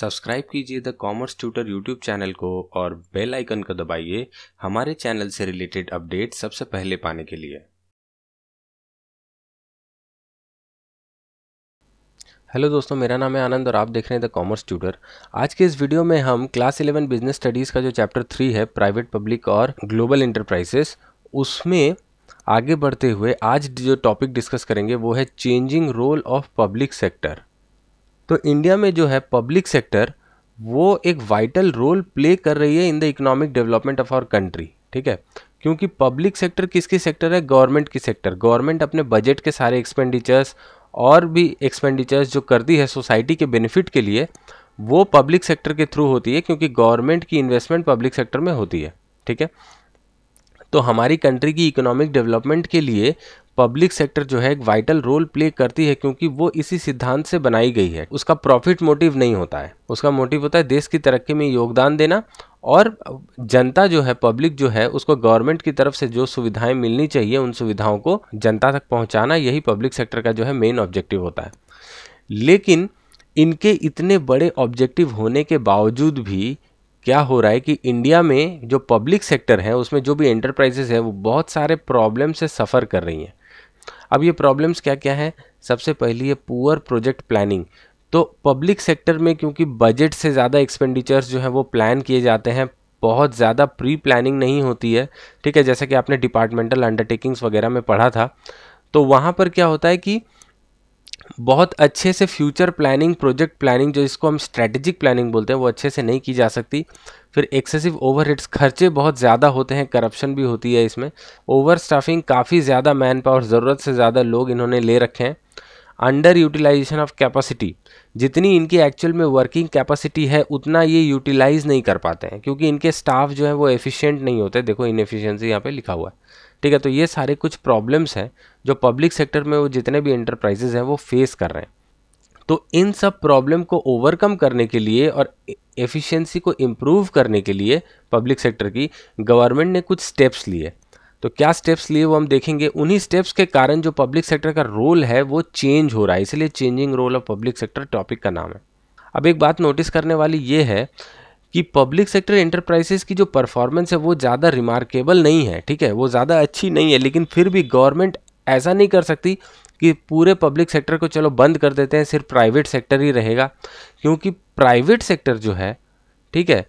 subscribe कीजिए the commerce tutor YouTube channel को और बेल आइकन को दबाइए हमारे चैनल से रिलेटेड अपडेट सबसे पहले पाने के लिए हेलो दोस्तों मेरा नाम है आनंद और आप देख रहे हैं द कॉमर्स ट्यूटर आज के इस वीडियो में हम क्लास 11 बिजनेस स्टडीज़ का जो चैप्टर थ्री है प्राइवेट पब्लिक और ग्लोबल इंटरप्राइजेस उसमें आगे बढ़ते हुए आज जो टॉपिक डिस्कस करेंगे वो है changing role of public sector तो इंडिया में जो है पब्लिक सेक्टर वो एक वाइटल रोल प्ले कर रही है in the economic development of our country ठीक है क्योंकि पब्लिक सेक्टर किसकी सेक्टर है गवर्नमेंट की सेक्टर गवर्नमेंट अपने बजट के सारे एक्सपेंडिचर्स और भी एक्सपेंडिचर्स जो करती है सोसाइटी के बेनिफिट के लिए वो पब्लिक सेक्टर के थ्रू होती है क्योंकि गवर्नमेंट की इन्वेस्टमेंट पब्लिक सेक्टर में होती है ठीक है तो हमारी कंट्री की इकोनॉमिक डेवलपमेंट के लिए पब्लिक सेक्टर जो है एक वाइटल रोल प्ले करती है क्योंकि वो इसी सिद्धांत से बनाई गई है उसका प्रॉफिट मोटिव नहीं होता है उसका मोटिव होता है देश की तरक्की में योगदान देना और जनता जो है पब्लिक जो है उसको गवर्नमेंट की तरफ से जो सुविधाएं मिलनी चाहिए उन सुविधाओं को जनता तक पहुंचाना यही पब्लिक सेक्टर का जो है मेन ऑब्जेक्टिव होता है लेकिन इनके इतने बड़े ऑब्जेक्टिव होने के बावजूद भी क्या हो रहा है कि इंडिया में जो पब्लिक सेक्टर है उसमें जो भी एंटरप्राइजेस है वो बहुत सारे प्रॉब्लम से सफ़र कर रही हैं अब ये प्रॉब्लम्स क्या क्या हैं सबसे पहली है पुअर प्रोजेक्ट प्लानिंग तो पब्लिक सेक्टर में क्योंकि बजट से ज़्यादा एक्सपेंडिचर्स जो है वो प्लान किए जाते हैं बहुत ज़्यादा प्री प्लानिंग नहीं होती है ठीक है जैसा कि आपने डिपार्टमेंटल अंडरटेकिंग्स वगैरह में पढ़ा था तो वहाँ पर क्या होता है कि बहुत अच्छे से फ्यूचर प्लानिंग प्रोजेक्ट प्लानिंग जो इसको हम स्ट्रैटेजिक प्लानिंग बोलते हैं वो अच्छे से नहीं की जा सकती फिर एक्सेसिव ओवर खर्चे बहुत ज़्यादा होते हैं करप्शन भी होती है इसमें ओवर स्टाफिंग काफ़ी ज़्यादा मैन पावर ज़रूरत से ज़्यादा लोग इन्होंने ले रखे हैं अंडर यूटिलाइजेशन ऑफ कैपेसिटी जितनी इनकी एक्चुअल में वर्किंग कैपेसिटी है उतना ये यूटिलाइज नहीं कर पाते हैं क्योंकि इनके स्टाफ जो है वो एफिशिएंट नहीं होते देखो इनफिशियंसी यहाँ पे लिखा हुआ है ठीक है तो ये सारे कुछ प्रॉब्लम्स हैं जो पब्लिक सेक्टर में वो जितने भी इंटरप्राइजेज हैं वो फेस कर रहे हैं तो इन सब प्रॉब्लम को ओवरकम करने के लिए और एफिशिएंसी को इम्प्रूव करने के लिए पब्लिक सेक्टर की गवर्नमेंट ने कुछ स्टेप्स लिए तो क्या स्टेप्स लिए वो हम देखेंगे उन्हीं स्टेप्स के कारण जो पब्लिक सेक्टर का रोल है वो चेंज हो रहा है इसलिए changing role of public sector topic का नाम है अब एक बात नोटिस करने वाली ये है कि पब्लिक सेक्टर इंटरप्राइजेस की जो परफॉर्मेंस है वो ज़्यादा रिमार्केबल नहीं है ठीक है वो ज़्यादा अच्छी नहीं है लेकिन फिर भी गवर्नमेंट ऐसा नहीं कर सकती कि पूरे पब्लिक सेक्टर को चलो बंद कर देते हैं सिर्फ प्राइवेट सेक्टर ही रहेगा क्योंकि प्राइवेट सेक्टर जो है ठीक है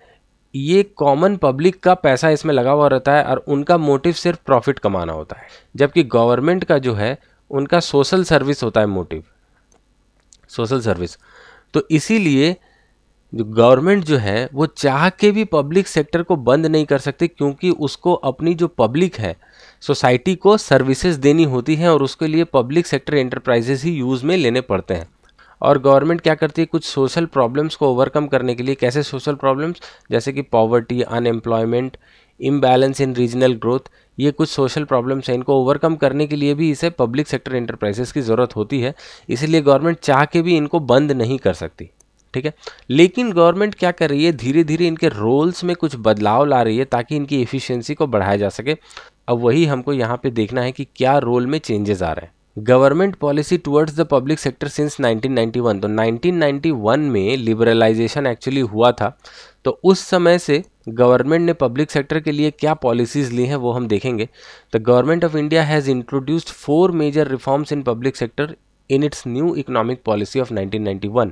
ये कॉमन पब्लिक का पैसा इसमें लगा हुआ रहता है और उनका मोटिव सिर्फ प्रॉफिट कमाना होता है जबकि गवर्नमेंट का जो है उनका सोशल सर्विस होता है मोटिव सोशल सर्विस तो इसीलिए जो गवर्नमेंट जो है वो चाह के भी पब्लिक सेक्टर को बंद नहीं कर सकती क्योंकि उसको अपनी जो पब्लिक है सोसाइटी को सर्विसेज देनी होती हैं और उसके लिए पब्लिक सेक्टर एंटरप्राइजेस ही यूज़ में लेने पड़ते हैं और गवर्नमेंट क्या करती है कुछ सोशल प्रॉब्लम्स को ओवरकम करने के लिए कैसे सोशल प्रॉब्लम्स जैसे कि poverty unemployment imbalance in regional growth ये कुछ सोशल प्रॉब्लम्स हैं इनको ओवरकम करने के लिए भी इसे पब्लिक सेक्टर एंटरप्राइजेस की ज़रूरत होती है इसीलिए गवर्नमेंट चाह के भी इनको बंद नहीं कर सकती ठीक है लेकिन गवर्नमेंट क्या कर रही है धीरे धीरे इनके रोल्स में कुछ बदलाव ला रही है ताकि इनकी एफिशिएंसी को बढ़ाया जा सके अब वही हमको यहाँ पे देखना है कि क्या रोल में चेंजेस आ रहे हैं government policy towards the public sector since 1991 तो 1991 में लिबरलाइजेशन एक्चुअली हुआ था तो उस समय से गवर्नमेंट ने पब्लिक सेक्टर के लिए क्या पॉलिसीज़ ली हैं वो हम देखेंगे the government of India has introduced four major reforms in public sector in its new economic policy of 1991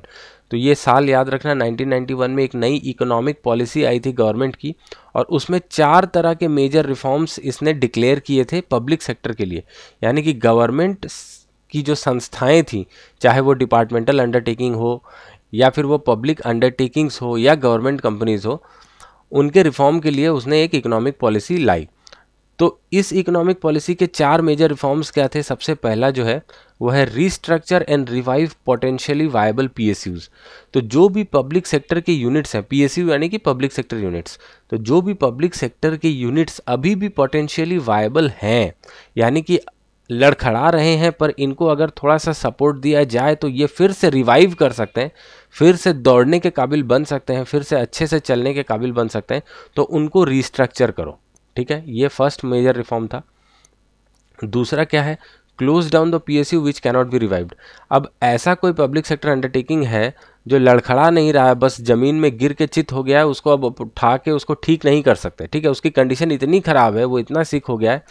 तो ये साल याद रखना 1991 में एक नई इकोनॉमिक पॉलिसी आई थी गवर्नमेंट की और उसमें चार तरह के मेजर रिफॉर्म्स इसने डिक्लेयर किए थे पब्लिक सेक्टर के लिए यानी कि गवर्नमेंट की जो संस्थाएं थी चाहे वो डिपार्टमेंटल अंडरटेकिंग हो या फिर वो पब्लिक अंडरटेकिंग्स हो या गवर्नमेंट कंपनीज हो उनके रिफॉर्म के लिए उसने एक इकोनॉमिक पॉलिसी लाई तो इस इकोनॉमिक पॉलिसी के चार मेजर रिफॉर्म्स क्या थे सबसे पहला जो है वो है restructure and revive potentially viable P तो जो भी पब्लिक सेक्टर के यूनिट्स हैं पी यानी कि पब्लिक सेक्टर यूनिट्स तो जो भी पब्लिक सेक्टर के यूनिट्स अभी भी पोटेंशियली वायबल हैं यानी कि लड़खड़ा रहे हैं पर इनको अगर थोड़ा सा सपोर्ट दिया जाए तो ये फिर से रिवाइव कर सकते हैं फिर से दौड़ने के काबिल बन सकते हैं फिर से अच्छे से चलने के काबिल बन सकते हैं तो उनको रीस्ट्रक्चर करो ठीक है ये फर्स्ट मेजर रिफॉर्म था दूसरा क्या है close down the P S U which cannot be revived अब ऐसा कोई पब्लिक सेक्टर अंडरटेकिंग है जो लड़खड़ा नहीं रहा है बस ज़मीन में गिर के चित हो गया है उसको अब उठा के उसको ठीक नहीं कर सकते ठीक है उसकी कंडीशन इतनी ख़राब है वो इतना सीख हो गया है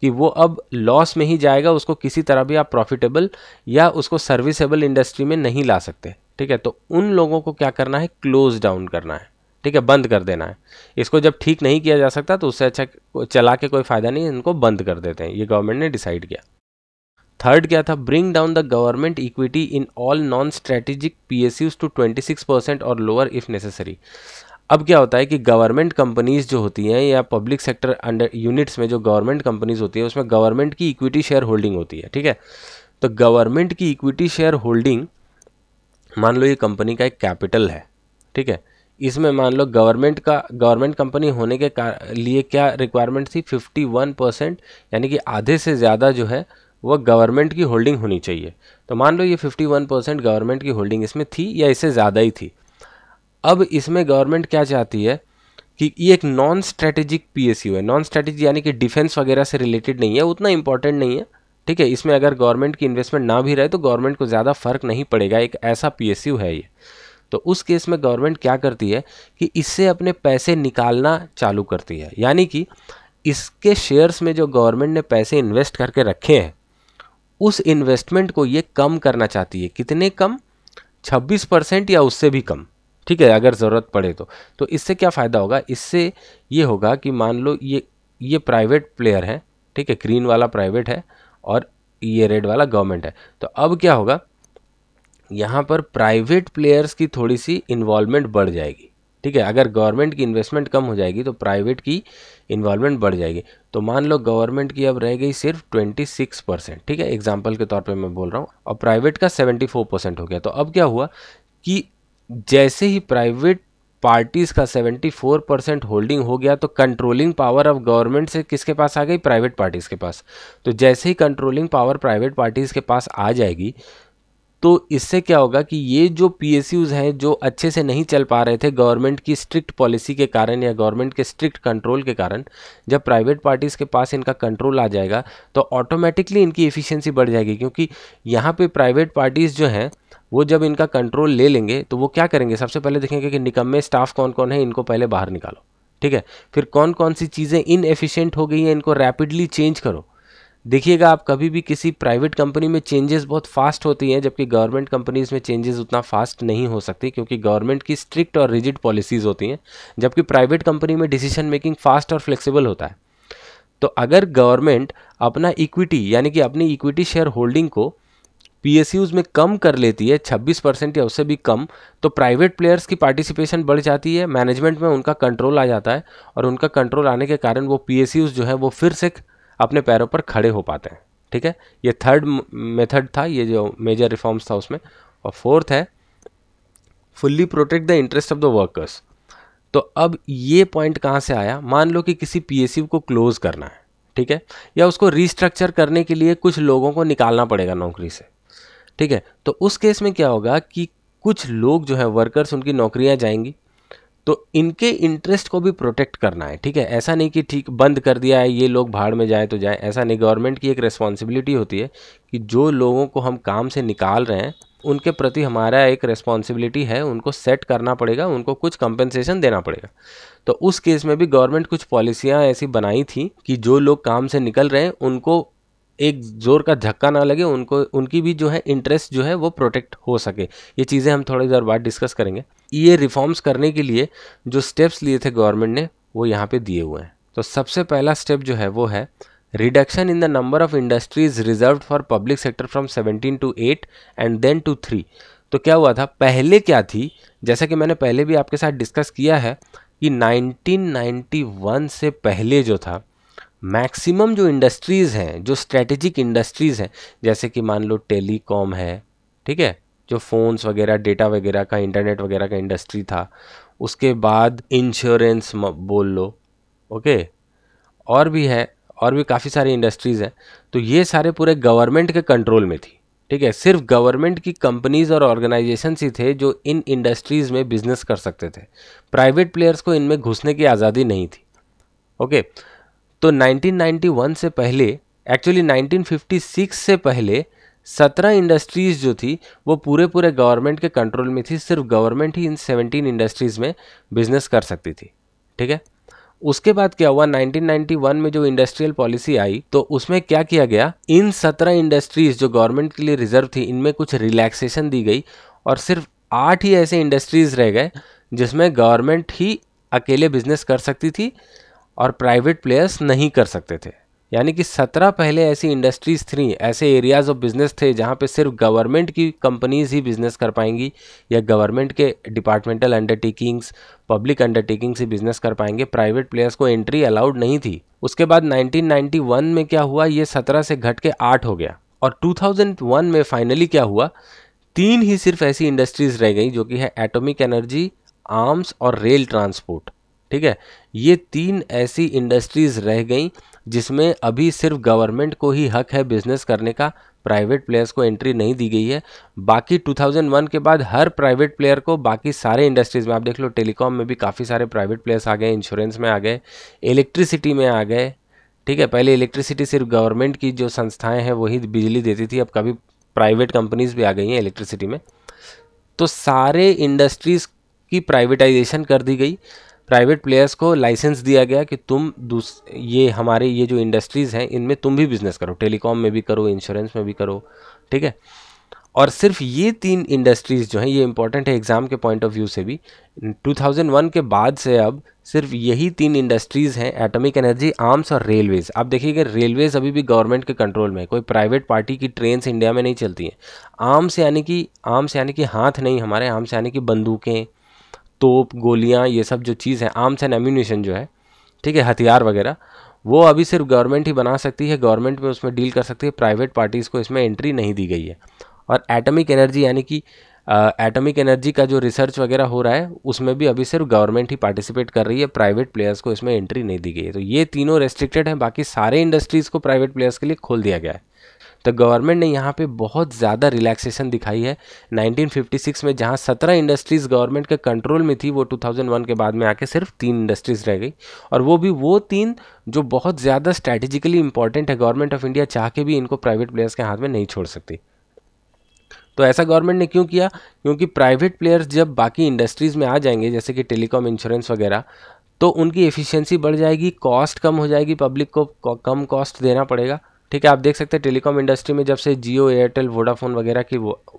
कि वो अब लॉस में ही जाएगा उसको किसी तरह भी आप प्रॉफिटेबल या उसको सर्विसेबल इंडस्ट्री में नहीं ला सकते ठीक है तो उन लोगों को क्या करना है क्लोज डाउन करना है ठीक है बंद कर देना है इसको जब ठीक नहीं किया जा सकता तो उससे अच्छा चला के कोई फ़ायदा नहीं इनको बंद कर देते हैं ये गवर्नमेंट ने डिसाइड किया थर्ड क्या था bring down the government equity in all non strategic P to six percent और लोअर इफ़ नेसेसरी अब क्या होता है कि गवर्नमेंट कंपनीज जो होती हैं या पब्लिक सेक्टर अंडर यूनिट्स में जो गवर्नमेंट कंपनीज होती है उसमें गवर्नमेंट की इक्विटी शेयर होल्डिंग होती है ठीक है तो गवर्नमेंट की इक्विटी शेयर होल्डिंग मान लो ये कंपनी का एक कैपिटल है ठीक है इसमें मान लो गवर्नमेंट का गवर्नमेंट कंपनी होने के लिए क्या रिक्वायरमेंट थी 51 परसेंट यानी कि आधे से ज़्यादा जो है वह गवर्नमेंट की होल्डिंग होनी चाहिए तो मान लो ये 51 परसेंट गवर्नमेंट की होल्डिंग इसमें थी या इससे ज़्यादा ही थी अब इसमें गवर्नमेंट क्या चाहती है कि ये एक नॉन स्ट्रेटेजिक यू है नॉन स्ट्रेटेजिक यानी कि डिफेंस वगैरह से रिलेटेड नहीं है उतना इंपॉर्टेंट नहीं है ठीक है इसमें अगर गवर्नमेंट की इन्वेस्टमेंट ना भी रहे तो गवर्नमेंट को ज़्यादा फर्क नहीं पड़ेगा एक ऐसा यू है ये तो उस केस में गवर्नमेंट क्या करती है कि इससे अपने पैसे निकालना चालू करती है यानी कि इसके शेयर्स में जो गवर्नमेंट ने पैसे इन्वेस्ट करके रखे हैं उस इन्वेस्टमेंट को ये कम करना चाहती है कितने कम 26 परसेंट या उससे भी कम ठीक है अगर ज़रूरत पड़े तो तो इससे क्या फ़ायदा होगा इससे ये होगा कि मान लो ये ये प्राइवेट प्लेयर हैं ठीक है ग्रीन वाला प्राइवेट है और ये रेड वाला गवर्नमेंट है तो अब क्या होगा यहाँ पर प्राइवेट प्लेयर्स की थोड़ी सी इन्वॉल्वमेंट बढ़ जाएगी ठीक है अगर गवर्नमेंट की इन्वेस्टमेंट कम हो जाएगी तो प्राइवेट की इन्वॉल्वमेंट बढ़ जाएगी तो मान लो गवर्नमेंट की अब रह गई सिर्फ 26 परसेंट ठीक है एग्जाम्पल के तौर पे मैं बोल रहा हूँ और प्राइवेट का 74 परसेंट हो गया तो अब क्या हुआ कि जैसे ही प्राइवेट पार्टीज़ का 74 परसेंट होल्डिंग हो गया तो कंट्रोलिंग पावर अब गवर्नमेंट से किसके पास आ गई प्राइवेट पार्टीज़ के पास तो जैसे ही कंट्रोलिंग पावर प्राइवेट पार्टीज़ के पास आ जाएगी तो इससे क्या होगा कि ये जो पी हैं जो अच्छे से नहीं चल पा रहे थे गवर्नमेंट की स्ट्रिक्ट पॉलिसी के कारण या गवर्नमेंट के स्ट्रिक्ट कंट्रोल के कारण जब प्राइवेट पार्टीज़ के पास इनका कंट्रोल आ जाएगा तो ऑटोमेटिकली इनकी एफिशिएंसी बढ़ जाएगी क्योंकि यहाँ पे प्राइवेट पार्टीज़ जो हैं वो जब इनका कंट्रोल ले लेंगे तो वो क्या करेंगे सबसे पहले देखेंगे कि निकम्मे स्टाफ कौन कौन है इनको पहले बाहर निकालो ठीक है फिर कौन कौन सी चीज़ें इन हो गई हैं इनको रैपिडली चेंज करो देखिएगा आप कभी भी किसी प्राइवेट कंपनी में चेंजेस बहुत फास्ट होती हैं जबकि गवर्नमेंट कंपनीज में चेंजेस उतना फास्ट नहीं हो सकती क्योंकि गवर्नमेंट की स्ट्रिक्ट और रिजिड पॉलिसीज़ होती हैं जबकि प्राइवेट कंपनी में डिसीजन मेकिंग फास्ट और फ्लेक्सिबल होता है तो अगर गवर्नमेंट अपना इक्विटी यानी कि अपनी इक्विटी शेयर होल्डिंग को पी में कम कर लेती है 26 परसेंट या उससे भी कम तो प्राइवेट प्लेयर्स की पार्टिसिपेशन बढ़ जाती है मैनेजमेंट में उनका कंट्रोल आ जाता है और उनका कंट्रोल आने के कारण वो पी जो है वो फिर से अपने पैरों पर खड़े हो पाते हैं ठीक है ये थर्ड मेथड था ये जो मेजर रिफॉर्म्स था उसमें और फोर्थ है fully protect the interest of the workers तो अब ये पॉइंट कहाँ से आया मान लो कि किसी पी को क्लोज करना है ठीक है या उसको रिस्ट्रक्चर करने के लिए कुछ लोगों को निकालना पड़ेगा नौकरी से ठीक है तो उस केस में क्या होगा कि कुछ लोग जो है वर्कर्स उनकी नौकरियां जाएंगी तो इनके इंटरेस्ट को भी प्रोटेक्ट करना है ठीक है ऐसा नहीं कि ठीक बंद कर दिया है ये लोग भाड़ में जाए तो जाए ऐसा नहीं गवर्नमेंट की एक रिस्पॉन्सिबिलिटी होती है कि जो लोगों को हम काम से निकाल रहे हैं उनके प्रति हमारा एक रिस्पॉन्सिबिलिटी है उनको सेट करना पड़ेगा उनको कुछ कंपेंसेशन देना पड़ेगा तो उस केस में भी गवर्नमेंट कुछ पॉलिसियाँ ऐसी बनाई थी कि जो लोग काम से निकल रहे हैं उनको एक जोर का धक्का ना लगे उनको उनकी भी जो है इंटरेस्ट जो है वो प्रोटेक्ट हो सके ये चीज़ें हम थोड़ी देर बाद डिस्कस करेंगे ये रिफॉर्म्स करने के लिए जो स्टेप्स लिए थे गवर्नमेंट ने वो यहाँ पे दिए हुए हैं तो सबसे पहला स्टेप जो है वो है reduction in the number of industries reserve for public sector from 17 to 8 and then to 3 तो क्या हुआ था पहले क्या थी जैसा कि मैंने पहले भी आपके साथ डिस्कस किया है कि नाइनटीन से पहले जो था मैक्सिमम जो इंडस्ट्रीज़ हैं जो स्ट्रेटेजिक इंडस्ट्रीज़ हैं जैसे कि मान लो टेलीकॉम है ठीक है जो फ़ोन्स वगैरह डेटा वगैरह का इंटरनेट वगैरह का इंडस्ट्री था उसके बाद इंश्योरेंस बोल लो ओके और भी है और भी काफ़ी सारी इंडस्ट्रीज़ हैं तो ये सारे पूरे गवर्नमेंट के कंट्रोल में थी ठीक है सिर्फ गवर्नमेंट की कंपनीज और ऑर्गेनाइजेशन ही थे जो इन इंडस्ट्रीज़ में बिजनेस कर सकते थे प्राइवेट प्लेयर्स को इनमें घुसने की आज़ादी नहीं थी ओके तो 1991 से पहले एक्चुअली 1956 से पहले सत्रह इंडस्ट्रीज़ जो थी वो पूरे पूरे गवर्नमेंट के कंट्रोल में थी सिर्फ गवर्नमेंट ही इन सेवनटीन इंडस्ट्रीज़ में बिजनेस कर सकती थी ठीक है उसके बाद क्या हुआ 1991 में जो इंडस्ट्रियल पॉलिसी आई तो उसमें क्या किया गया इन सत्रह इंडस्ट्रीज़ जो गवर्नमेंट के लिए रिजर्व थी इनमें कुछ रिलैक्सेशन दी गई और सिर्फ आठ ही ऐसे इंडस्ट्रीज़ रह गए जिसमें गवर्नमेंट ही अकेले बिजनेस कर सकती थी और प्राइवेट प्लेयर्स नहीं कर सकते थे यानी कि सत्रह पहले ऐसी इंडस्ट्रीज़ थी ऐसे एरियाज़ ऑफ बिज़नेस थे जहाँ पे सिर्फ गवर्नमेंट की कंपनीज़ ही बिज़नेस कर पाएंगी या गवर्नमेंट के डिपार्टमेंटल अंडरटेकिंग्स पब्लिक अंडरटेकिंग्स ही बिज़नेस कर पाएंगे प्राइवेट प्लेयर्स को एंट्री अलाउड नहीं थी उसके बाद 1991 में क्या हुआ ये सत्रह से घट के आठ हो गया और 2001 में फाइनली क्या हुआ तीन ही सिर्फ ऐसी इंडस्ट्रीज़ रह गई जो कि है एटॉमिक एनर्जी आर्म्स और रेल ट्रांसपोर्ट ठीक है ये तीन ऐसी इंडस्ट्रीज़ रह गई जिसमें अभी सिर्फ गवर्नमेंट को ही हक है बिजनेस करने का प्राइवेट प्लेयर्स को एंट्री नहीं दी गई है बाकी 2001 के बाद हर प्राइवेट प्लेयर को बाकी सारे इंडस्ट्रीज़ में आप देख लो टेलीकॉम में भी काफ़ी सारे प्राइवेट प्लेयर्स आ गए इंश्योरेंस में आ गए इलेक्ट्रिसिटी में आ गए ठीक है पहले इलेक्ट्रिसिटी सिर्फ गवर्नमेंट की जो संस्थाएँ हैं वही बिजली देती थी अब कभी प्राइवेट कंपनीज भी आ गई हैं इलेक्ट्रिसिटी में तो सारे इंडस्ट्रीज़ की प्राइवेटाइजेशन कर दी गई प्राइवेट प्लेयर्स को लाइसेंस दिया गया कि तुम दूस ये हमारे ये जो इंडस्ट्रीज़ हैं इनमें तुम भी बिज़नेस करो टेलीकॉम में भी करो इंश्योरेंस में भी करो ठीक है और सिर्फ ये तीन इंडस्ट्रीज़ जो हैं ये इंपॉर्टेंट है एग्ज़ाम के पॉइंट ऑफ व्यू से भी 2001 के बाद से अब सिर्फ यही तीन इंडस्ट्रीज़ हैं एटॉमिक एनर्जी आर्म्स और रेलवेज़ आप देखिएगा रेलवेज़ अभी भी गवर्नमेंट के कंट्रोल में है कोई प्राइवेट पार्टी की ट्रेन इंडिया में नहीं चलती हैं आर्म्स यानी कि आर्म्स यानी कि हाथ नहीं हमारे आर्म्स यानी कि बंदूकें तोप गोलियाँ ये सब जो चीज़ है आर्म्स एंड एम्यूनिशन जो है ठीक है हथियार वगैरह वो अभी सिर्फ गवर्नमेंट ही बना सकती है गवर्नमेंट में उसमें डील कर सकती है प्राइवेट पार्टीज़ को इसमें एंट्री नहीं दी गई है और एटमिक एनर्जी यानी कि एटमिक एनर्जी का जो रिसर्च वगैरह हो रहा है उसमें भी अभी सिर्फ गवर्नमेंट ही पार्टिसिपेट कर रही है प्राइवेट प्लेयर्स को इसमें एंट्री नहीं दी गई है तो ये तीनों रेस्ट्रिक्टेड हैं बाकी सारे इंडस्ट्रीज़ को प्राइवेट प्लेयर्स के लिए खोल दिया गया है तो गवर्नमेंट ने यहाँ पे बहुत ज़्यादा रिलैक्सेशन दिखाई है 1956 में जहाँ 17 इंडस्ट्रीज़ गवर्नमेंट के कंट्रोल में थी वो 2001 के बाद में आके सिर्फ तीन इंडस्ट्रीज़ रह गई और वो भी वो तीन जो बहुत ज़्यादा स्ट्रैटेजिकली इंपॉर्टेंट है गवर्नमेंट ऑफ इंडिया चाह के भी इनको प्राइवेट प्लेयर्स के हाथ में नहीं छोड़ सकती तो ऐसा गवर्नमेंट ने क्यों किया क्योंकि प्राइवेट प्लेयर्स जब बाकी इंडस्ट्रीज़ में आ जाएंगे जैसे कि टेलीकॉम इंश्योरेंस वगैरह तो उनकी एफिशिएंसी बढ़ जाएगी कॉस्ट कम हो जाएगी पब्लिक को कम कॉस्ट देना पड़ेगा ठीक है आप देख सकते हैं टेलीकॉम इंडस्ट्री में जब से जियो एयरटेल वोडाफोन वगैरह की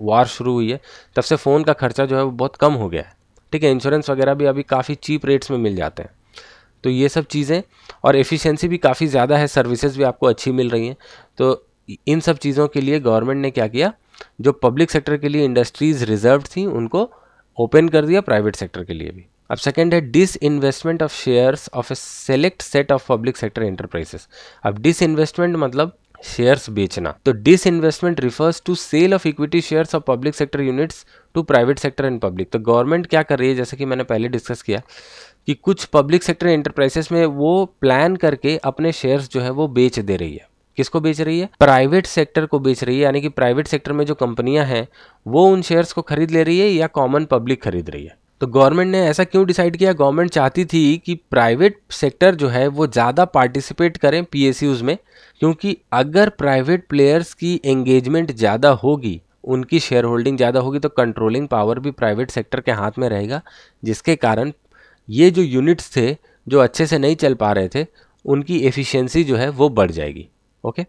वार शुरू हुई है तब से फ़ोन का खर्चा जो है वो बहुत कम हो गया है ठीक है इंश्योरेंस वगैरह भी अभी काफ़ी चीप रेट्स में मिल जाते हैं तो ये सब चीज़ें और एफिशिएंसी भी काफ़ी ज़्यादा है सर्विसेज भी आपको अच्छी मिल रही हैं तो इन सब चीज़ों के लिए गवर्नमेंट ने क्या किया जो पब्लिक सेक्टर के लिए इंडस्ट्रीज़ रिजर्व थी उनको ओपन कर दिया प्राइवेट सेक्टर के लिए भी अब सेकंड है disinvestment of shares of a select set of public sector enterprises अब डिस इन्वेस्टमेंट मतलब शेयर्स बेचना तो disinvestment refers to sale of equity shares of public sector units to private sector and public तो government क्या कर रही है जैसे कि मैंने पहले डिस्कस किया कि कुछ पब्लिक सेक्टर एंटरप्राइजेस में वो प्लान करके अपने शेयर्स जो है वो बेच दे रही है किसको बेच रही है प्राइवेट सेक्टर को बेच रही है यानी कि प्राइवेट सेक्टर में जो कंपनियां हैं वो उन शेयर्स को खरीद ले रही है या कॉमन पब्लिक खरीद रही है तो गवर्नमेंट ने ऐसा क्यों डिसाइड किया गवर्नमेंट चाहती थी कि प्राइवेट सेक्टर जो है वो ज़्यादा पार्टिसिपेट करें पी में क्योंकि अगर प्राइवेट प्लेयर्स की एंगेजमेंट ज़्यादा होगी उनकी शेयर होल्डिंग ज़्यादा होगी तो कंट्रोलिंग पावर भी प्राइवेट सेक्टर के हाथ में रहेगा जिसके कारण ये जो यूनिट्स थे जो अच्छे से नहीं चल पा रहे थे उनकी एफिशिएंसी जो है वो बढ़ जाएगी ओके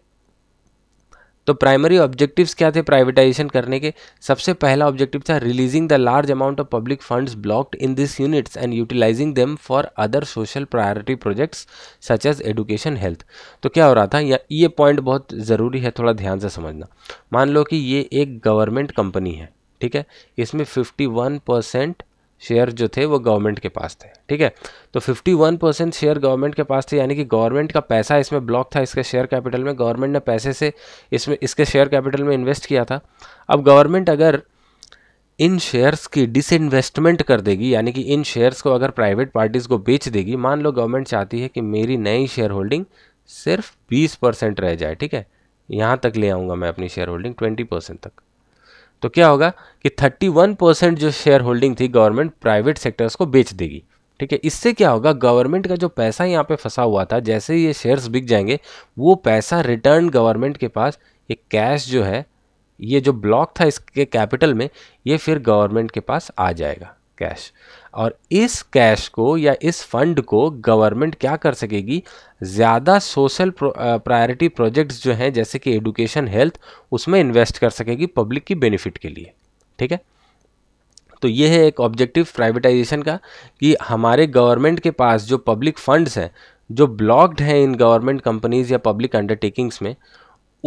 तो प्राइमरी ऑब्जेक्टिव्स क्या थे प्राइवेटाइजेशन करने के सबसे पहला ऑब्जेक्टिव था releasing the large amount of public funds blocked in this units and utilising them for other social priority projects such as education health तो क्या हो रहा था या ये पॉइंट बहुत ज़रूरी है थोड़ा ध्यान से समझना मान लो कि ये एक गवर्नमेंट कंपनी है ठीक है इसमें फिफ्टी वन परसेंट शेयर जो थे वो गवर्नमेंट के पास थे ठीक है तो 51 परसेंट शेयर गवर्नमेंट के पास थे यानी कि गवर्नमेंट का पैसा इसमें ब्लॉक था इसके शेयर कैपिटल में गवर्नमेंट ने पैसे से इसमें इसके शेयर कैपिटल में इन्वेस्ट किया था अब गवर्नमेंट अगर इन शेयर्स की डिसइन्वेस्टमेंट कर देगी यानी कि इन शेयर्स को अगर प्राइवेट पार्टीज़ को बेच देगी मान लो गवर्नमेंट चाहती है कि मेरी नई शेयर होल्डिंग सिर्फ बीस परसेंट रह जाए ठीक है यहाँ तक ले आऊँगा मैं अपनी शेयर होल्डिंग ट्वेंटी परसेंट तक तो क्या होगा कि 31 परसेंट जो शेयर होल्डिंग थी गवर्नमेंट प्राइवेट सेक्टर्स को बेच देगी ठीक है इससे क्या होगा गवर्नमेंट का जो पैसा यहाँ पे फंसा हुआ था जैसे ही ये शेयर्स बिक जाएंगे वो पैसा रिटर्न गवर्नमेंट के पास ये कैश जो है ये जो ब्लॉक था इसके कैपिटल में ये फिर गवर्नमेंट के पास आ जाएगा कैश और इस कैश को या इस फंड को गवर्नमेंट क्या कर सकेगी ज़्यादा सोशल प्रायोरिटी प्रोजेक्ट्स जो हैं जैसे कि एडुकेशन हेल्थ उसमें इन्वेस्ट कर सकेगी पब्लिक की बेनिफिट के लिए ठीक है तो ये है एक ऑब्जेक्टिव प्राइवेटाइजेशन का कि हमारे गवर्नमेंट के पास जो पब्लिक फंड्स हैं जो ब्लॉक्ड हैं इन गवर्नमेंट कंपनीज़ या पब्लिक अंडरटेकिंग्स में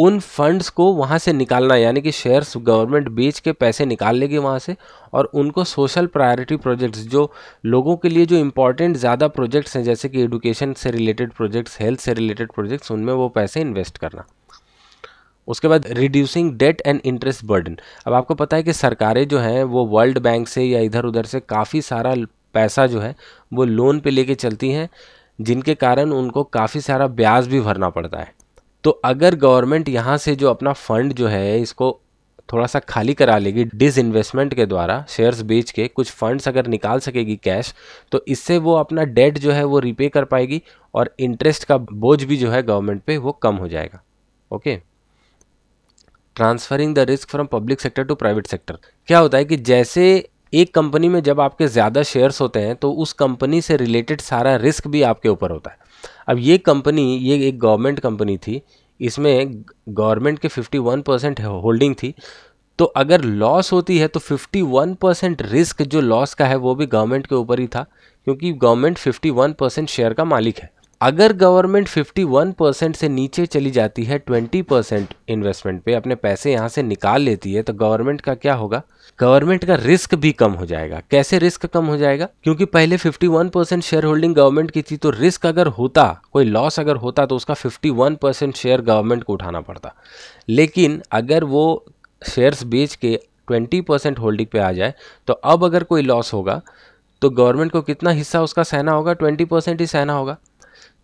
उन फंड्स को वहाँ से निकालना यानी कि शेयर्स गवर्नमेंट बेच के पैसे निकाल लेगी वहाँ से और उनको सोशल प्रायोरिटी प्रोजेक्ट्स जो लोगों के लिए जो इम्पोर्टेंट ज़्यादा प्रोजेक्ट्स हैं जैसे कि एडुकेशन से रिलेटेड प्रोजेक्ट्स हेल्थ से रिलेटेड प्रोजेक्ट्स उनमें वो पैसे इन्वेस्ट करना उसके बाद reducing debt and interest burden अब आपको पता है कि सरकारें जो हैं वो वर्ल्ड बैंक से या इधर उधर से काफ़ी सारा पैसा जो है वो लोन पे लेके चलती हैं जिनके कारण उनको काफ़ी सारा ब्याज भी भरना पड़ता है तो अगर गवर्नमेंट यहाँ से जो अपना फंड जो है इसको थोड़ा सा खाली करा लेगी डिस इन्वेस्टमेंट के द्वारा शेयर्स बेच के कुछ फंड्स अगर निकाल सकेगी कैश तो इससे वो अपना डेट जो है वो रिपे कर पाएगी और इंटरेस्ट का बोझ भी जो है गवर्नमेंट पे वो कम हो जाएगा okay transferring the risk from public sector to private sector क्या होता है कि जैसे एक कंपनी में जब आपके ज़्यादा शेयर्स होते हैं तो उस कंपनी से रिलेटेड सारा रिस्क भी आपके ऊपर होता है अब ये कंपनी ये एक गवर्नमेंट कंपनी थी इसमें गवर्नमेंट के 51 परसेंट होल्डिंग थी तो अगर लॉस होती है तो 51 परसेंट रिस्क जो लॉस का है वो भी गवर्नमेंट के ऊपर ही था क्योंकि गवर्नमेंट 51 परसेंट शेयर का मालिक है अगर गवर्नमेंट 51 परसेंट से नीचे चली जाती है 20 परसेंट इन्वेस्टमेंट पे अपने पैसे यहाँ से निकाल लेती है तो गवर्नमेंट का क्या होगा गवर्नमेंट का रिस्क भी कम हो जाएगा कैसे रिस्क कम हो जाएगा क्योंकि पहले 51 परसेंट शेयर होल्डिंग गवर्नमेंट की थी तो रिस्क अगर होता कोई लॉस अगर होता तो उसका 51 परसेंट शेयर गवर्नमेंट को उठाना पड़ता लेकिन अगर वो शेयर्स बेच के 20 परसेंट होल्डिंग पे आ जाए तो अब अगर कोई लॉस होगा तो गवर्नमेंट को कितना हिस्सा उसका सहना होगा 20 परसेंट ही सहना होगा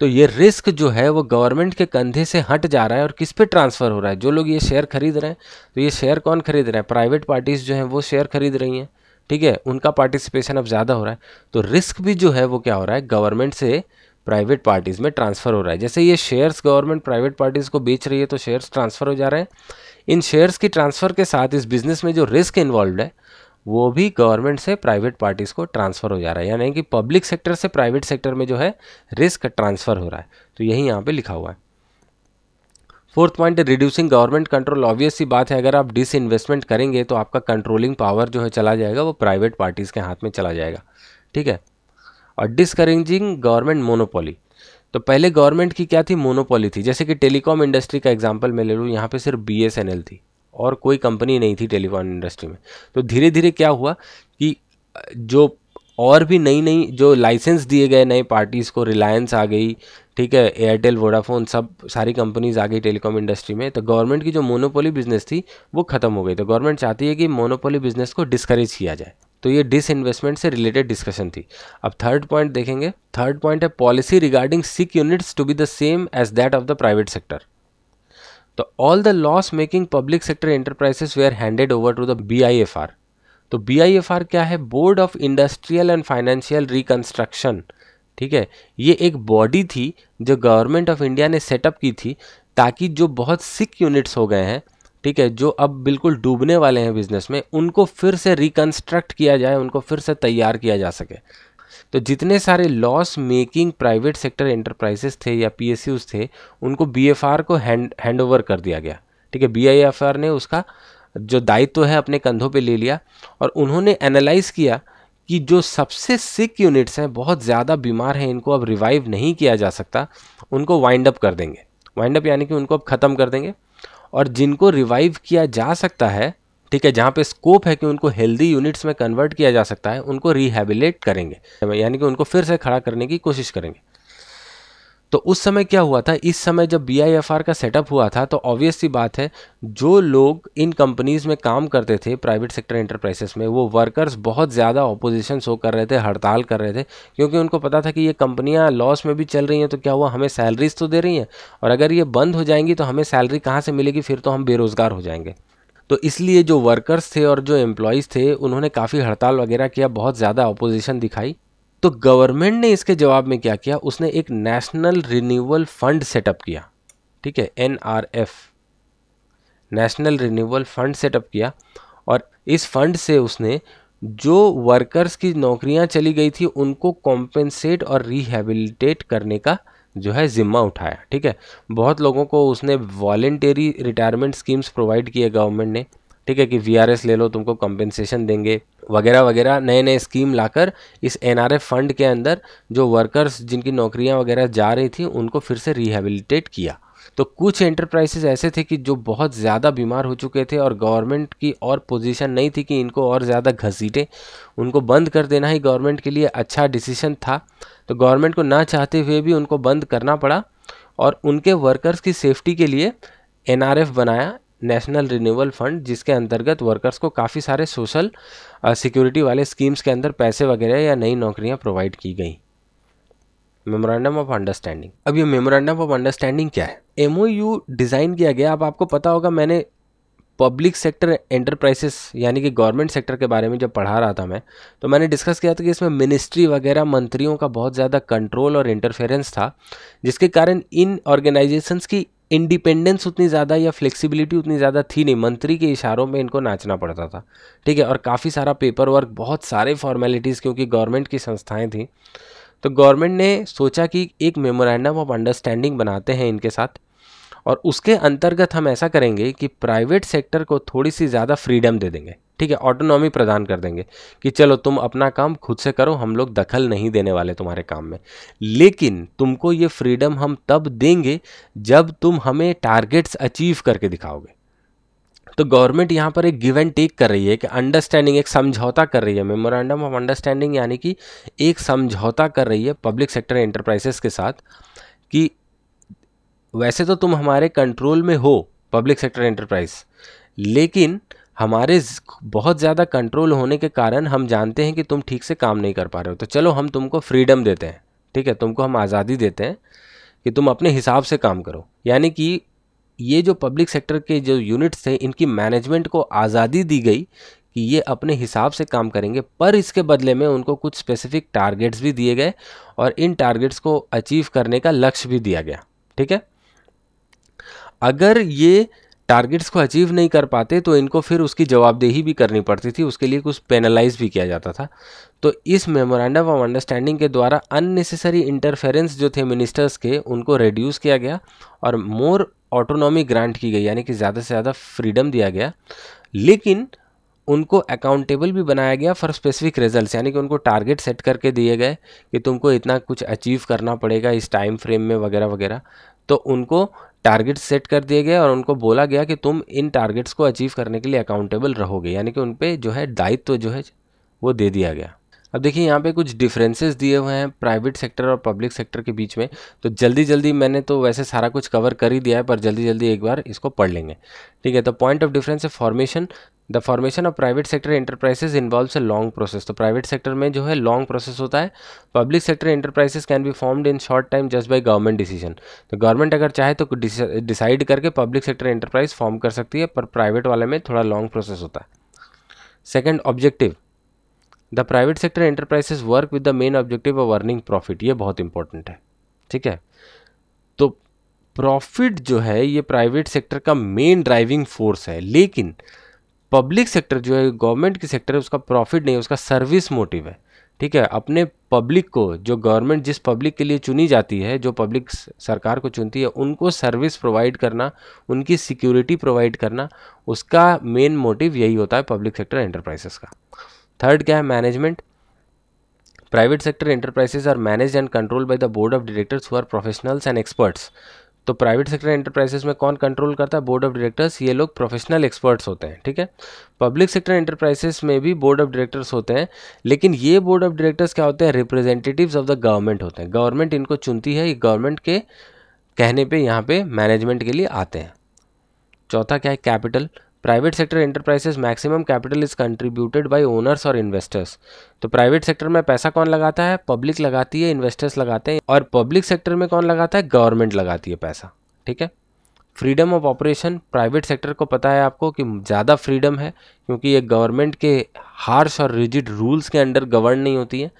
तो ये रिस्क जो है वो गवर्नमेंट के कंधे से हट जा रहा है और किस पे ट्रांसफ़र हो रहा है जो लोग ये शेयर खरीद रहे हैं तो ये शेयर कौन खरीद रहे हैं प्राइवेट पार्टीज़ जो हैं वो शेयर खरीद रही हैं ठीक है उनका पार्टिसिपेशन अब ज़्यादा हो रहा है तो रिस्क भी जो है वो क्या हो रहा है गवर्नमेंट से प्राइवेट पार्टीज़ में ट्रांसफ़र हो रहा है जैसे ये शेयर्स गवर्नमेंट प्राइवेट पार्टीज़ को बेच रही है तो शेयर्स ट्रांसफ़र हो जा रहे हैं इन शेयर्स की ट्रांसफ़र के साथ इस बिज़नेस में जो रिस्क इन्वॉल्व है वो भी गवर्नमेंट से प्राइवेट पार्टीज़ को ट्रांसफ़र हो जा रहा है यानी कि पब्लिक सेक्टर से प्राइवेट सेक्टर में जो है रिस्क ट्रांसफ़र हो रहा है तो यही यहाँ पे लिखा हुआ है fourth point reducing government control obvious सी बात है अगर आप डिस इन्वेस्टमेंट करेंगे तो आपका कंट्रोलिंग पावर जो है चला जाएगा वो प्राइवेट पार्टीज़ के हाथ में चला जाएगा ठीक है और डिसकरेंजिंग गवर्नमेंट मोनोपोली तो पहले गवर्नमेंट की क्या थी मोनोपोली थी जैसे कि टेलीकॉम इंडस्ट्री का एग्जाम्पल मैं ले लूँ यहाँ पे सिर्फ बी थी और कोई कंपनी नहीं थी टेलीकॉम इंडस्ट्री में तो धीरे धीरे क्या हुआ कि जो और भी नई नई जो लाइसेंस दिए गए नए पार्टीज़ को रिलायंस आ गई ठीक है एयरटेल वोडाफोन सब सारी कंपनीज आ गई टेलीकॉम इंडस्ट्री में तो गवर्नमेंट की जो मोनोपोली बिजनेस थी वो ख़त्म हो गई तो गवर्नमेंट चाहती है कि मोनोपोली बिजनेस को डिस्करेज किया जाए तो ये डिस इन्वेस्टमेंट से रिलेटेड डिस्कशन थी अब थर्ड पॉइंट देखेंगे थर्ड पॉइंट है policy regarding sick units to be the same as that of the private sector तो all the loss making public sector enterprises we are handed over to the B I F R तो B I F R क्या है board of industrial and financial reconstruction ठीक है ये एक body थी जो गवर्नमेंट ऑफ इंडिया ने सेटअप की थी ताकि जो बहुत सिक यूनिट्स हो गए हैं ठीक है जो अब बिल्कुल डूबने वाले हैं बिजनेस में उनको फिर से रिकन्स्ट्रक्ट किया जाए उनको फिर से तैयार किया जा सके तो जितने सारे loss making private sector enterprises थे या पी थे उनको बी को हैंड ओवर कर दिया गया ठीक है बी ने उसका जो दायित्व तो है अपने कंधों पे ले लिया और उन्होंने एनालाइज किया कि जो सबसे सिक यूनिट्स हैं बहुत ज़्यादा बीमार हैं इनको अब रिवाइव नहीं किया जा सकता उनको वाइंड अप कर देंगे वाइंड अप यानी कि उनको अब ख़त्म कर देंगे और जिनको रिवाइव किया जा सकता है ठीक है जहाँ पे स्कोप है कि उनको हेल्दी यूनिट्स में कन्वर्ट किया जा सकता है उनको रिहेबिलेट करेंगे यानी कि उनको फिर से खड़ा करने की कोशिश करेंगे तो उस समय क्या हुआ था इस समय जब बी का सेटअप हुआ था तो ऑब्वियस सी बात है जो लोग इन कंपनीज़ में काम करते थे प्राइवेट सेक्टर इंटरप्राइजेस में वो वर्कर्स बहुत ज़्यादा ऑपोजिशन शो कर रहे थे हड़ताल कर रहे थे क्योंकि उनको पता था कि ये कंपनियां लॉस में भी चल रही हैं तो क्या हुआ हमें सैलरीज तो दे रही हैं और अगर ये बंद हो जाएंगी तो हमें सैलरी कहाँ से मिलेगी फिर तो हम बेरोज़गार हो जाएंगे तो इसलिए जो वर्कर्स थे और जो एम्प्लॉयज़ थे उन्होंने काफ़ी हड़ताल वगैरह किया बहुत ज़्यादा अपोजिशन दिखाई तो गवर्नमेंट ने इसके जवाब में क्या किया उसने एक नेशनल रिन्यूअल फंड सेटअप किया ठीक है an national renewal fund setup किया और इस फंड से उसने जो वर्कर्स की नौकरियां चली गई थी उनको कॉम्पेंसेट और रिहेबिलिटेट करने का जो है ज़िम्मा उठाया ठीक है बहुत लोगों को उसने वॉलेंटेरी रिटायरमेंट स्कीम्स प्रोवाइड किए गवर्नमेंट ने ठीक है कि वी ले लो तुमको कंपेंसेशन देंगे वगैरह वगैरह नए नए स्कीम लाकर इस एन फंड के अंदर जो वर्कर्स जिनकी नौकरियां वगैरह जा रही थी उनको फिर से रिहेबिलिटेट किया तो कुछ एंटरप्राइजेस ऐसे थे कि जो बहुत ज़्यादा बीमार हो चुके थे और गवर्नमेंट की और पोजीशन नहीं थी कि इनको और ज़्यादा घसीटें उनको बंद कर देना ही गवर्नमेंट के लिए अच्छा डिसीजन था तो गवर्नमेंट को ना चाहते हुए भी उनको बंद करना पड़ा और उनके वर्कर्स की सेफ्टी के लिए एन बनाया नेशनल रिन्यूअल फंड जिसके अंतर्गत वर्कर्स को काफ़ी सारे सोशल सिक्योरिटी वाले स्कीम्स के अंदर पैसे वगैरह या नई नौकरियां प्रोवाइड की गई मेमोरेंडम ऑफ अंडरस्टैंडिंग अब ये मेमोरेंडम ऑफ अंडरस्टैंडिंग क्या है एम डिज़ाइन किया गया अब आपको पता होगा मैंने पब्लिक सेक्टर एंटरप्राइसेस यानी कि गवर्नमेंट सेक्टर के बारे में जब पढ़ा रहा था मैं तो मैंने डिस्कस किया था कि इसमें मिनिस्ट्री वगैरह मंत्रियों का बहुत ज़्यादा कंट्रोल और इंटरफेरेंस था जिसके कारण इन ऑर्गेनाइजेशंस की इंडिपेंडेंस उतनी ज़्यादा या फ्लेक्सिबिलिटी उतनी ज़्यादा थी नहीं मंत्री के इशारों में इनको नाचना पड़ता था ठीक है और काफ़ी सारा पेपर वर्क बहुत सारे फॉर्मेलिटीज़ क्योंकि गवर्नमेंट की संस्थाएँ थी तो गवर्नमेंट ने सोचा कि एक मेमोरेंडम ऑफ अंडरस्टैंडिंग बनाते हैं इनके साथ और उसके अंतर्गत हम ऐसा करेंगे कि प्राइवेट सेक्टर को थोड़ी सी ज़्यादा फ्रीडम दे देंगे ठीक है ऑटोनॉमी प्रदान कर देंगे कि चलो तुम अपना काम खुद से करो हम लोग दखल नहीं देने वाले तुम्हारे काम में लेकिन तुमको ये फ्रीडम हम तब देंगे जब तुम हमें टारगेट्स अचीव करके दिखाओगे तो गवर्नमेंट यहाँ पर एक गिव एंड टेक कर रही है कि अंडरस्टैंडिंग एक समझौता कर रही है मेमोरेंडम ऑफ अंडरस्टैंडिंग यानी कि एक समझौता कर रही है पब्लिक सेक्टर एंटरप्राइजेस के साथ कि वैसे तो तुम हमारे कंट्रोल में हो पब्लिक सेक्टर एंटरप्राइज लेकिन हमारे बहुत ज़्यादा कंट्रोल होने के कारण हम जानते हैं कि तुम ठीक से काम नहीं कर पा रहे हो तो चलो हम तुमको फ्रीडम देते हैं ठीक है तुमको हम आज़ादी देते हैं कि तुम अपने हिसाब से काम करो यानी कि ये जो पब्लिक सेक्टर के जो यूनिट्स थे इनकी मैनेजमेंट को आज़ादी दी गई कि ये अपने हिसाब से काम करेंगे पर इसके बदले में उनको कुछ स्पेसिफिक टारगेट्स भी दिए गए और इन टारगेट्स को अचीव करने का लक्ष्य भी दिया गया ठीक है अगर ये टारगेट्स को अचीव नहीं कर पाते तो इनको फिर उसकी जवाबदेही भी करनी पड़ती थी उसके लिए कुछ पेनलाइज भी किया जाता था तो इस मेमोरेंडम ऑफ अंडरस्टैंडिंग के द्वारा अननेसेसरी इंटरफेरेंस जो थे मिनिस्टर्स के उनको रिड्यूस किया गया और मोर ऑटोनॉमी ग्रांट की गई यानी कि ज़्यादा से ज़्यादा फ्रीडम दिया गया लेकिन उनको अकाउंटेबल भी बनाया गया फॉर स्पेसिफिक रिजल्ट्स यानी कि उनको टारगेट सेट करके दिए गए कि तुमको इतना कुछ अचीव करना पड़ेगा इस टाइम फ्रेम में वगैरह वगैरह तो उनको टारगेट्स सेट कर दिए गए और उनको बोला गया कि तुम इन टारगेट्स को अचीव करने के लिए अकाउंटेबल रहोगे यानी कि उन पर जो है दायित्व तो जो है वो दे दिया गया अब देखिए यहाँ पे कुछ डिफरेंसेस दिए हुए हैं प्राइवेट सेक्टर और पब्लिक सेक्टर के बीच में तो जल्दी जल्दी मैंने तो वैसे सारा कुछ कवर कर ही दिया है पर जल्दी जल्दी एक बार इसको पढ़ लेंगे ठीक है तो पॉइंट ऑफ डिफरेंस है formation the formation of private sector enterprises involves a long process तो प्राइवेट सेक्टर में जो है लॉन्ग प्रोसेस होता है public sector enterprises can be formed in short time just by government decision तो government अगर चाहे तो डिसाइड करके पब्लिक सेक्टर इंटरप्राइज फॉर्म कर सकती है पर प्राइवेट वाले में थोड़ा लॉन्ग प्रोसेस होता है second objective the private sector enterprises work with the main objective of earning profit ये बहुत इंपॉर्टेंट है ठीक है तो प्रॉफिट जो है ये प्राइवेट सेक्टर का मेन ड्राइविंग फोर्स है लेकिन पब्लिक सेक्टर जो है गवर्नमेंट की सेक्टर है उसका प्रॉफिट नहीं है उसका सर्विस मोटिव है ठीक है अपने पब्लिक को जो गवर्नमेंट जिस पब्लिक के लिए चुनी जाती है जो पब्लिक सरकार को चुनती है उनको सर्विस प्रोवाइड करना उनकी सिक्योरिटी प्रोवाइड करना उसका मेन मोटिव यही होता है पब्लिक सेक्टर एंटरप्राइजेस का थर्ड क्या है management private sector enterprises are manage and control by the board of directors who are professionals and experts तो प्राइवेट सेक्टर एंटरप्राइजेस में कौन कंट्रोल करता है बोर्ड ऑफ डायरेक्टर्स ये लोग प्रोफेशनल एक्सपर्ट्स होते हैं ठीक है पब्लिक सेक्टर एंटरप्राइजेस में भी बोर्ड ऑफ डायरेक्टर्स होते हैं लेकिन ये बोर्ड ऑफ डायरेक्टर्स क्या होते हैं रिप्रेजेंटेटिव्स ऑफ द गवर्नमेंट होते हैं गवर्नमेंट इनको चुनती है ये गवर्नमेंट के कहने पर यहाँ पे मैनेजमेंट के लिए आते हैं चौथा क्या है capital private sector enterprises maximum capital is contributed by owners और इन्वेस्टर्स तो प्राइवेट सेक्टर में पैसा कौन लगाता है पब्लिक लगाती है इन्वेस्टर्स लगाते हैं और पब्लिक सेक्टर में कौन लगाता है गवर्नमेंट लगाती है पैसा ठीक है freedom of operation private sector को पता है आपको कि ज़्यादा फ्रीडम है क्योंकि ये गवर्नमेंट के हार्श और रिजिड रूल्स के अंडर गवर्न नहीं होती है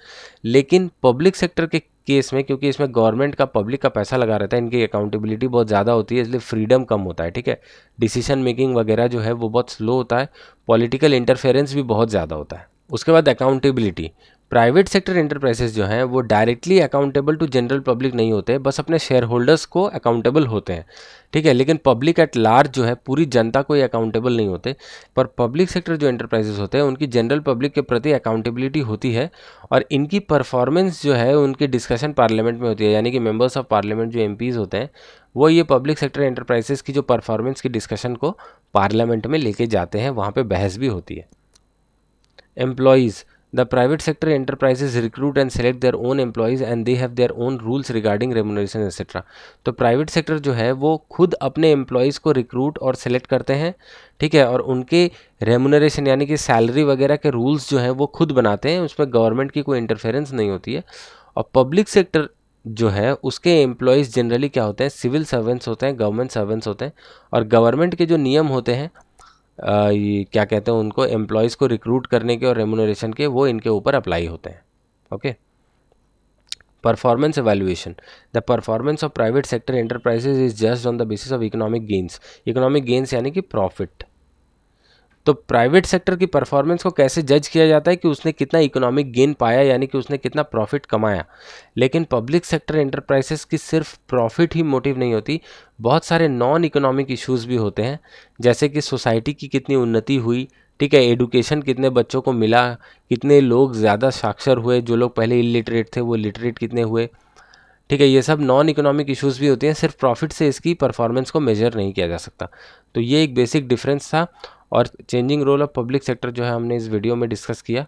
लेकिन पब्लिक सेक्टर के केस में क्योंकि इसमें गवर्नमेंट का पब्लिक का पैसा लगा रहता है इनकी अकाउंटेबिलिटी बहुत ज़्यादा होती है इसलिए फ्रीडम कम होता है ठीक है डिसीजन मेकिंग वगैरह जो है वो बहुत स्लो होता है पॉलिटिकल इंटरफेरेंस भी बहुत ज़्यादा होता है उसके बाद अकाउंटेबिलिटी प्राइवेट सेक्टर इंटरप्राइजेस जो हैं वो directly accountable to general public नहीं होते बस अपने शेयर होल्डर्स को अकाउंटेबल होते हैं ठीक है लेकिन पब्लिक एट लार्ज जो है पूरी जनता को ये अकाउंटेबल नहीं होते पर पब्लिक सेक्टर जो इंटरप्राइजेस होते हैं उनकी जनरल पब्लिक के प्रति अकाउंटेबिलिटी होती है और इनकी परफॉर्मेंस जो है उनकी डिस्कशन पार्लियामेंट में होती है यानी कि मेम्बर्स ऑफ पार्लियामेंट जो एम होते हैं वो ये पब्लिक सेक्टर इंटरप्राइजेस की जो परफॉर्मेंस की डिस्कशन को पार्लियामेंट में लेके जाते हैं वहाँ पर बहस भी होती है employees the private sector enterprises recruit and select their own employees and they have their own rules regarding remuneration etcetera तो प्राइवेट सेक्टर जो है वो खुद अपने एम्प्लॉयज़ को रिक्रूट और सेलेक्ट करते हैं ठीक है और उनके रेमोनरेशन यानी कि सैलरी वगैरह के रूल्स जो हैं वो खुद बनाते हैं उसमें गवर्नमेंट की कोई इंटरफेरेंस नहीं होती है और पब्लिक सेक्टर जो है उसके एम्प्लॉयज़ जनरली क्या होते हैं सिविल सर्वेंट्स होते हैं गवर्नमेंट सर्वेंट्स होते हैं और गवर्नमेंट के जो नियम होते हैं क्या कहते हैं उनको एम्प्लॉयज़ को रिक्रूट करने के और रेमोनोरेशन के वो इनके ऊपर अप्लाई होते हैं okay performance evaluation the performance of private sector enterprises is just on the basis of economic gains economic gains यानी कि प्रॉफिट तो प्राइवेट सेक्टर की परफॉर्मेंस को कैसे जज किया जाता है कि उसने कितना इकोनॉमिक गेन पाया यानी कि उसने कितना प्रॉफिट कमाया लेकिन पब्लिक सेक्टर एंटरप्राइजेस की सिर्फ प्रॉफिट ही मोटिव नहीं होती बहुत सारे नॉन इकोनॉमिक इश्यूज़ भी होते हैं जैसे कि सोसाइटी की कितनी उन्नति हुई ठीक है एडुकेशन कितने बच्चों को मिला कितने लोग ज़्यादा साक्षर हुए जो लोग पहले इलिटरेट थे वो लिटरेट कितने हुए ठीक है ये सब नॉन इकोनॉमिक इश्यूज भी होते हैं सिर्फ प्रॉफिट से इसकी परफॉर्मेंस को मेजर नहीं किया जा सकता तो ये एक बेसिक डिफरेंस था और changing role of public sector जो है हमने इस वीडियो में डिस्कस किया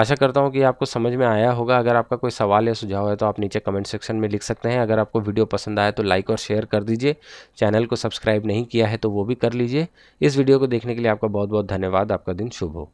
आशा करता हूँ कि आपको समझ में आया होगा अगर आपका कोई सवाल या सुझाव है तो आप नीचे कमेंट सेक्शन में लिख सकते हैं अगर आपको वीडियो पसंद आया तो लाइक और शेयर कर दीजिए चैनल को सब्सक्राइब नहीं किया है तो वो भी कर लीजिए इस वीडियो को देखने के लिए आपका बहुत बहुत धन्यवाद आपका दिन शुभ हो